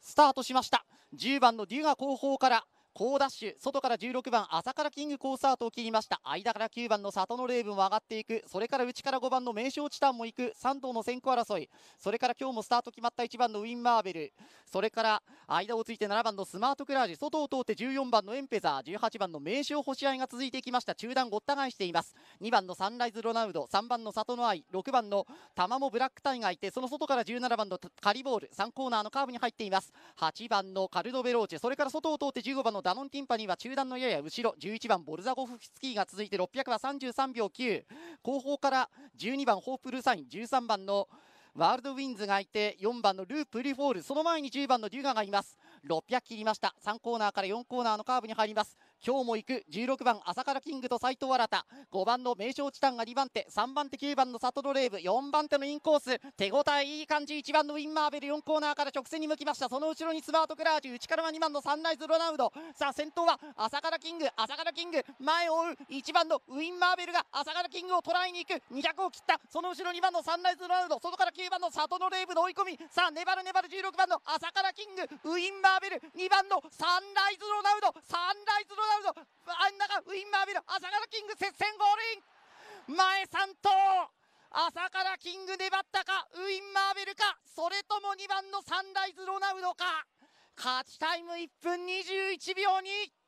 スタートしました10番のデュガ後方から高ダッシュ外から16番朝からキング好スタートを切りました間から9番の里のレーブンも上がっていくそれから内から5番の名勝チタンも行く3頭の先行争いそれから今日もスタート決まった1番のウィン・マーベルそれから間をついて7番のスマートクラージ外を通って14番のエンペザー18番の名勝星合いが続いていきました中段ごった返しています2番のサンライズ・ロナウド3番の里の愛6番のタマモ・ブラックタイがいてその外から17番のカリボール3コーナーのカーブに入っています8番のカルドベローチェそれから外を通って15番のダノンティンパニーは中段のやや後ろ11番ボルザゴフスキーが続いて600は33秒9後方から12番ホープルーサイン13番のワールドウィンズがいて4番のループリフォールその前に10番のデュガがいます600切りました3コーナーから4コーナーのカーブに入ります今日も行く16番朝倉キングと斎藤新5番の名勝チタンが2番手3番手9番のサトドレーブ4番手のインコース手応えいい感じ1番のウィンマーベル4コーナーから直線に向きましたその後ろにスマートクラージュ内からは2番のサンライズロナウドさあ先頭は朝倉キング朝倉キング前を追う1番のウィンマーベルが朝倉キングを捉えに行く200を切ったその後ろ2番のサンライズロナウド外から9番のサトノレーブの追い込みさあ粘る粘る16番の朝倉キングウィンマーベル2番のサンライズロナウドキング接戦ゴールイン前3頭朝からキング粘ったかウィン・マーベルかそれとも2番のサンライズ・ロナウドか勝ちタイム1分21秒2